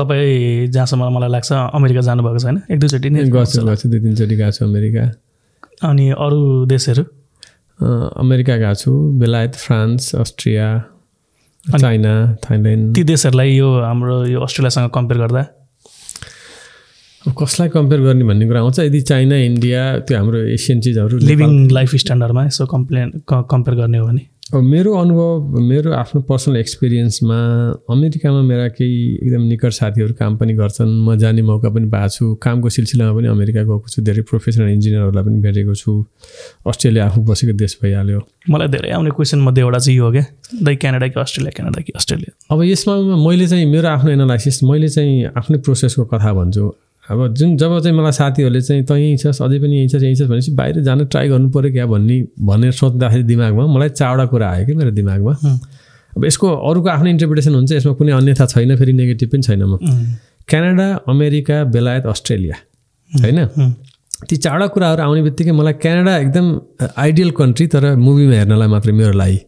तपाईँ जहाँसम्म मलाई लाग्छ अमेरिका जानुभएको छ होइन एक दुईचोटि नै गर्छु दुई तिनचोटि गएको छु अमेरिका अनि अरू देशहरू अमेरिका गएको छु बेलायत फ्रान्स अस्ट्रिया चाइना थाइल्यान्ड ती देशहरूलाई यो हाम्रो यो अस्ट्रेलियासँग कम्पेयर गर्दा अब कसलाई कम्पेयर गर्ने भन्ने कुरा आउँछ यदि चाइना इन्डिया त्यो हाम्रो एसियन चिजहरू लिभिङ लाइफ स्ट्यान्डर्डमा यसो कम्प्लेन कम्पेयर गर्ने हो भने अब मेरो अनुभव मेरो आफ्नो पर्सनल एक्सपिरियन्समा अमेरिकामा मेरा केही एकदम निकट साथीहरू काम पनि गर्छन् म जाने मौका पनि पाएको छु कामको सिलसिलामा पनि अमेरिका गएको छु धेरै प्रोफेसनल इन्जिनियरहरूलाई पनि भेटेको छु अस्ट्रेलिया आफू बसेको देश भइहाल्यो मलाई धेरै आउने मध्ये एउटा चाहिँ यो हो क्या दाइ क्यानाडा कि अस्ट्रेलिया क्यानाडा कि अस्ट्रेलिया अब यसमा मैले चाहिँ मेरो आफ्नो एनालाइसिस मैले चाहिँ आफ्नै प्रोसेसको कथा भन्छु अब जुन जब चाहिँ मलाई साथीहरूले चाहिँ त यहीँ छस् अझै पनि यहीँ छस् यहीँ छस् भनेपछि बाहिर जान ट्राई गर्नु पऱ्यो क्या भन्ने भनेर सोच्दाखेरि दिमागमा मलाई चारवटा कुरा आयो कि मेरो दिमागमा अब यसको अरूको आफ्नो इन्टरप्रिटेसन हुन्छ यसमा कुनै अन्यथा छैन फेरि नेगेटिभ पनि छैन म क्यानाडा अमेरिका बेलायत अस्ट्रेलिया होइन ती चारवटा कुराहरू आउने बित्तिकै मलाई क्यानाडा एकदम आइडियल कन्ट्री तर मुभीमा हेर्नलाई मात्रै मेरो लागि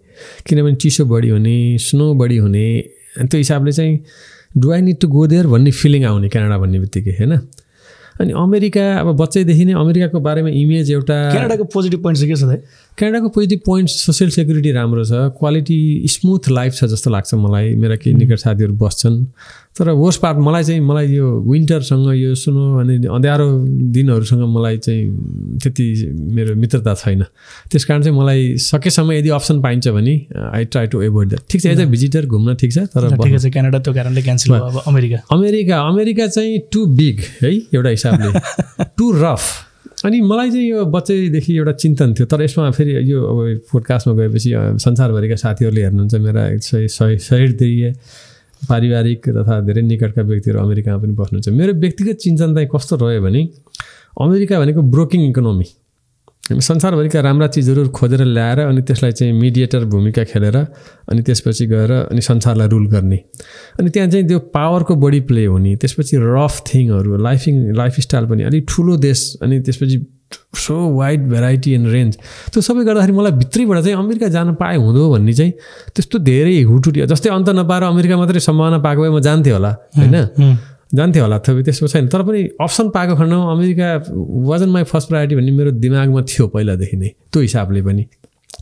किनभने चिसो बढी हुने स्नो बढी हुने त्यो हिसाबले चाहिँ do I need to go there भन्ने फिलिङ आउने क्यानाडा भन्ने बित्तिकै होइन अनि अमेरिका अब बच्चैदेखि नै अमेरिकाको बारेमा इमेज एउटा क्यानाडाको पोजिटिभ पोइन्ट चाहिँ के छ दाइ क्यानाडाको पोजिटिभ पोइन्ट सोसियल सेक्युरिटी राम्रो छ क्वालिटी स्मुथ लाइफ छ जस्तो लाग्छ मलाई मेरा केही निकट साथीहरू बस्छन् तर वर्स पार्ट मलाई चाहिँ मलाई यो विन्टरसँग यो सुनो अनि अँध्यारो दिनहरूसँग मलाई चाहिँ त्यति मेरो मित्रता छैन त्यस कारण चाहिँ मलाई सकेसम्म यदि अप्सन पाइन्छ भने I try to avoid that ठिक छ एज अ भिजिटर घुम्न ठिक छ तर ठिक छ क्यानाडा त्यो कारणले क्यान्सल अमेरिका अमेरिका अमेरिका चाहिँ टु बिग है एउटा हिसाब हिसाबले टु रफ अनि मलाई चाहिँ यो बच्चैदेखि एउटा चिन्तन थियो तर यसमा फेरि यो अब पोडकास्टमा गएपछि संसारभरिका साथीहरूले हेर्नुहुन्छ मेरा सही सही सहितदेखि पारिवारिक तथा धेरै निकटका व्यक्तिहरू अमेरिकामा पनि बस्नुहुन्छ मेरो व्यक्तिगत चिन्तन चाहिँ कस्तो रह्यो भने अमेरिका भनेको ब्रोकिङ इकोनोमी हामी संसारभरिका राम्रा चिजहरू खोजेर ल्याएर अनि त्यसलाई चाहिँ मिडिएटर भूमिका खेलेर अनि त्यसपछि गएर अनि संसारलाई रुल गर्ने अनि त्यहाँ चाहिँ त्यो पावरको बढी प्ले हुने त्यसपछि रफ थिङहरू लाइफिङ लाइफस्टाइल पनि अलिक ठुलो देश अनि त्यसपछि so wide variety and range त्यो सबै गर्दाखेरि मलाई भित्रैबाट चाहिँ अमेरिका जान पाए हुँदो भन्ने चाहिँ त्यस्तो धेरै हुटुटियो जस्तै अन्त नपाएर अमेरिका मात्रै सम्भावना पाएको भए म जान्थेँ होला होइन जान्थ्यो होला थोपी त्यस्तो छैन तर पनि अप्सन पाएको खण्डमा America was on my first priority भन्ने मेरो दिमागमा थियो पहिलादेखि नै त्यो हिसाबले पनि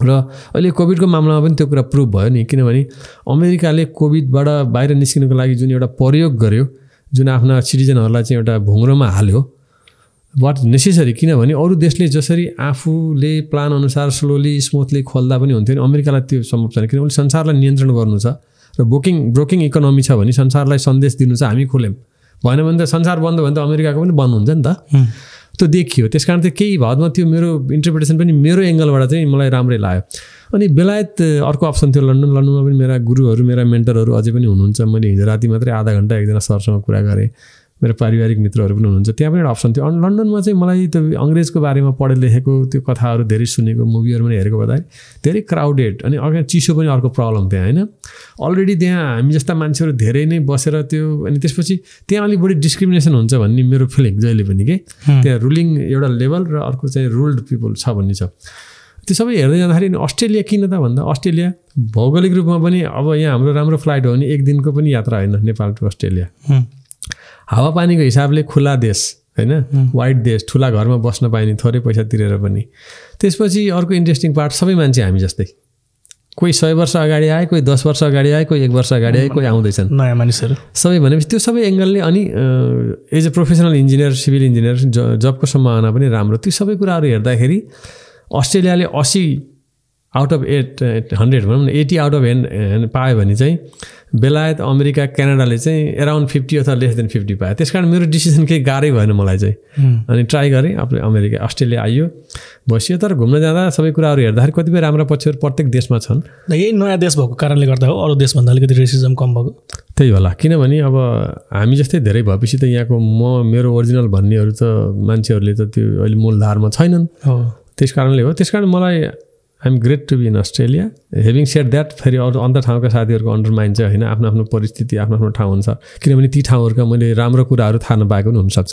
र अहिले कोभिडको मामलामा पनि त्यो कुरा प्रुभ भयो नि किनभने अमेरिकाले कोभिडबाट बाहिर निस्किनुको लागि जुन एउटा प्रयोग गर्यो जुन आफ्ना सिटिजनहरूलाई चाहिँ एउटा भुङ्रोमा हाल्यो वाट नेसेसरी किनभने अरू देशले जसरी आफूले प्लान अनुसार स्लोली स्मुथली खोल्दा पनि हुन्थ्यो नि अमेरिकालाई त्यो सम्भव छैन किनभने संसारलाई नियन्त्रण गर्नु छ र बोकिङ ब्रोकिङ इकोनोमी छ भने संसारलाई सन्देश दिनु छ हामी खोल्यौँ भएन भने त संसार बन्द भयो भने त अमेरिकाको पनि बन्द हुन्छ नि त त्यो देखियो त्यस कारण चाहिँ केही भावमा त्यो मेरो इन्टरप्रिटेसन पनि मेरो एङ्गलबाट चाहिँ मलाई राम्रै लाग्यो अनि बेलायत अर्को अप्सन थियो लन्डन लन्डनमा पनि मेरा गुरुहरू मेरा मेन्टरहरू अझै पनि हुनुहुन्छ मैले हिजो राति मात्रै आधा घन्टा एकजना सरसँग कुरा गरेँ मेरो पारिवारिक मित्रहरू पनि हुनुहुन्छ त्यहाँ पनि एउटा अप्सन थियो अनि लन्डनमा चाहिँ मलाई त्यो अङ्ग्रेजको बारेमा पढे लेखेको त्यो कथाहरू धेरै सुनेको मुभीहरू पनि हेरेको भन्दाखेरि धेरै क्राउडेड अनि अर्को चिसो पनि अर्को प्रब्लम त्यहाँ होइन अलरेडी त्यहाँ हामी जस्ता मान्छेहरू धेरै नै बसेर त्यो अनि त्यसपछि त्यहाँ अलिक बढी डिस्क्रिमिनेसन हुन्छ भन्ने मेरो फिलिङ जहिले पनि के त्यहाँ रुलिङ एउटा लेभल र अर्को चाहिँ रुल्ड पिपल छ भन्ने छ त्यो सबै हेर्दै जाँदाखेरि अस्ट्रेलिया किन त भन्दा अस्ट्रेलिया भौगोलिक रूपमा पनि अब यहाँ हाम्रो राम्रो फ्लाइट हो भने एक दिनको पनि यात्रा होइन नेपाल टु अस्ट्रेलिया हावापानीको हिसाबले खुला देश होइन वाइट देश ठुला घरमा बस्न पाइने थोरै पैसा तिरेर पनि त्यसपछि अर्को इन्ट्रेस्टिङ पार्ट सबै मान्छे हामी जस्तै कोही सय वर्ष अगाडि आए कोही दस वर्ष अगाडि आए कोही एक वर्ष अगाडि आए कोही आउँदैछन् नयाँ मानिसहरू सबै भनेपछि त्यो सबै एङ्गलले अनि as a professional engineer civil engineer जबको सम्भावना पनि राम्रो त्यो सबै कुराहरू हेर्दाखेरि अस्ट्रेलियाले असी आउट अफ एट हन्ड्रेड भनौँ न एटी आउट अफ हेन्ड पायो भने चाहिँ बेलायत अमेरिका क्यानाडाले चाहिँ एराउन्ड फिफ्टी अथवा लेस देन फिफ्टी पायो त्यस कारण मेरो डिसिसन केही गाह्रै भएन मलाई चाहिँ अनि ट्राई गरेँ आफूले अमेरिका अस्ट्रेलिया आइयो बसियो तर घुम्न जाँदा सबै कुराहरू हेर्दाखेरि कतिपय राम्रा पक्षहरू प्रत्येक देशमा छन् यही नयाँ देश भएको कारणले गर्दा हो अरू देशभन्दा अलिकति रेसिजम कम भएको त्यही होला किनभने अब हामी जस्तै धेरै भएपछि त यहाँको म मेरो ओरिजिनल भन्नेहरू त मान्छेहरूले त त्यो अहिले मूलधारमा छैनन् त्यस कारणले हो त्यस कारण मलाई I'm great to be in Australia having set that फेरि अरू अन्त ठाउँका साथीहरूको अन्डरमाइन्ड चाहिँ होइन आफ्नो आफ्नो परिस्थिति आफ्नो आफ्नो ठाउँ हुन्छ किनभने ती ठाउँहरूका मैले राम्रो कुराहरू थाहा नपाएको पनि हुनसक्छ